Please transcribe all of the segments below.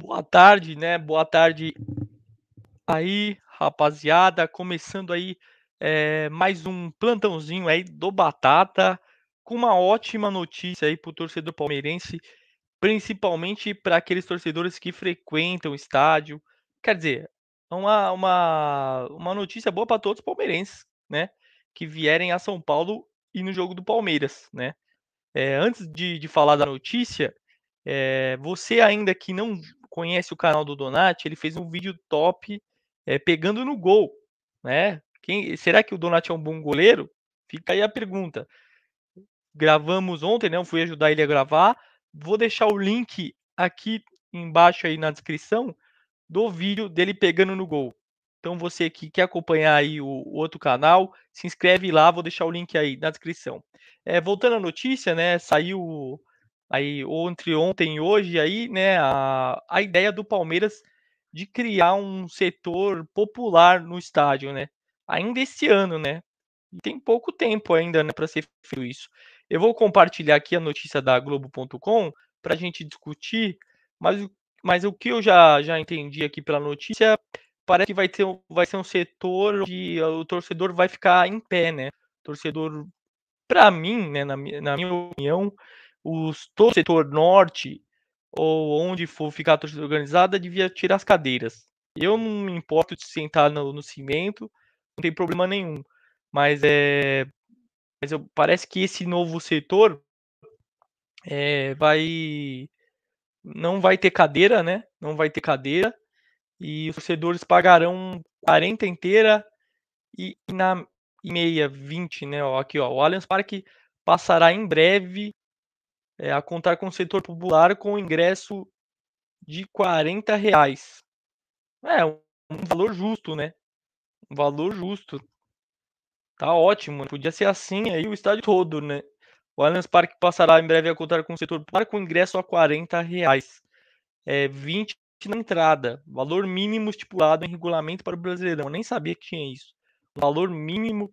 Boa tarde, né? Boa tarde aí, rapaziada. Começando aí é, mais um plantãozinho aí do Batata, com uma ótima notícia aí para o torcedor palmeirense, principalmente para aqueles torcedores que frequentam o estádio. Quer dizer, é uma, uma, uma notícia boa para todos os palmeirenses, né? Que vierem a São Paulo e no jogo do Palmeiras, né? É, antes de, de falar da notícia, é, você ainda que não conhece o canal do Donati, ele fez um vídeo top é, pegando no gol, né? Quem, será que o Donati é um bom goleiro? Fica aí a pergunta. Gravamos ontem, né? Eu fui ajudar ele a gravar. Vou deixar o link aqui embaixo aí na descrição do vídeo dele pegando no gol. Então você que quer acompanhar aí o, o outro canal, se inscreve lá, vou deixar o link aí na descrição. É, voltando à notícia, né? Saiu aí entre ontem e hoje aí, né, a, a ideia do Palmeiras de criar um setor popular no estádio, né? Ainda esse ano, né? Tem pouco tempo ainda, né, para ser feito isso. Eu vou compartilhar aqui a notícia da Globo.com para a gente discutir, mas, mas o que eu já, já entendi aqui pela notícia parece que vai, ter, vai ser um setor onde o torcedor vai ficar em pé, né? torcedor, para mim, né, na, na minha opinião, os, todo o setor norte, ou onde for ficar a torcida organizada, devia tirar as cadeiras. Eu não me importo de sentar no, no cimento, não tem problema nenhum. Mas é. Mas eu, parece que esse novo setor é, vai. Não vai ter cadeira, né? Não vai ter cadeira. E os torcedores pagarão 40 inteira e, na e meia, 20, né? Ó, aqui, ó. O Allianz Parque passará em breve é, a contar com o setor popular com ingresso de 40 reais. É um valor justo, né? Um valor justo. Tá ótimo. Né? Podia ser assim aí o estádio todo, né? O Allianz Parque passará em breve a contar com o setor popular com ingresso a 40 reais. É 20 na entrada. Valor mínimo estipulado em regulamento para o Brasileirão. Eu nem sabia que tinha isso. Valor mínimo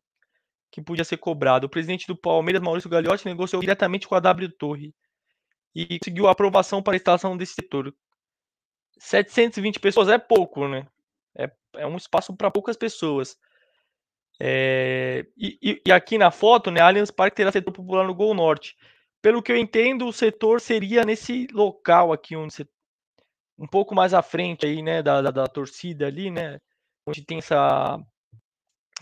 que podia ser cobrado. O presidente do Palmeiras, Maurício Gagliotti, negociou diretamente com a W Torre e conseguiu aprovação para a instalação desse setor. 720 pessoas é pouco, né? É, é um espaço para poucas pessoas. É, e, e, aqui na foto, né, Allianz Parque terá setor popular no Gol Norte. Pelo que eu entendo, o setor seria nesse local aqui, onde um pouco mais à frente aí, né, da, da, da torcida ali, né, onde tem essa,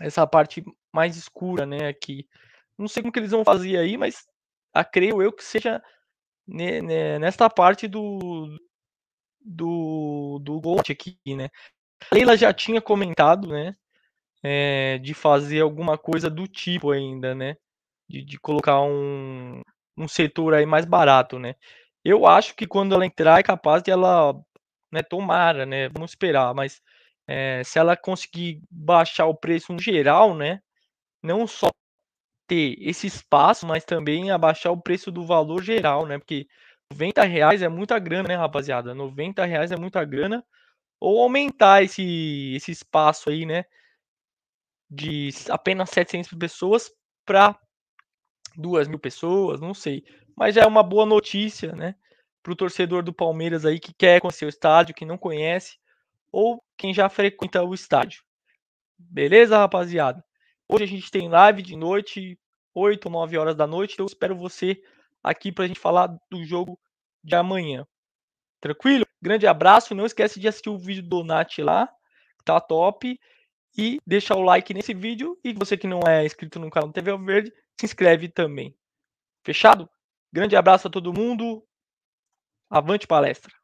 essa parte mais escura, né, aqui. Não sei como que eles vão fazer aí, mas a, creio eu que seja nesta parte do, do, do Gold aqui, né? A Leila já tinha comentado, né? É, de fazer alguma coisa do tipo ainda, né? De, de colocar um, um setor aí mais barato, né? Eu acho que quando ela entrar é capaz de ela, né? Tomara, né? Vamos esperar, mas é, se ela conseguir baixar o preço no geral, né? Não só ter esse espaço, mas também abaixar o preço do valor geral, né? Porque 90 reais é muita grana, né, rapaziada? 90 reais é muita grana. Ou aumentar esse, esse espaço aí, né? De apenas 700 pessoas para 2 mil pessoas, não sei. Mas já é uma boa notícia, né? Para o torcedor do Palmeiras aí que quer conhecer o estádio, que não conhece, ou quem já frequenta o estádio. Beleza, rapaziada? Hoje a gente tem live de noite, 8 ou 9 horas da noite. Eu espero você aqui para a gente falar do jogo de amanhã. Tranquilo? Grande abraço. Não esquece de assistir o vídeo do Nath lá, que tá top. E deixar o like nesse vídeo. E você que não é inscrito no canal TV Verde, se inscreve também. Fechado? Grande abraço a todo mundo. Avante palestra.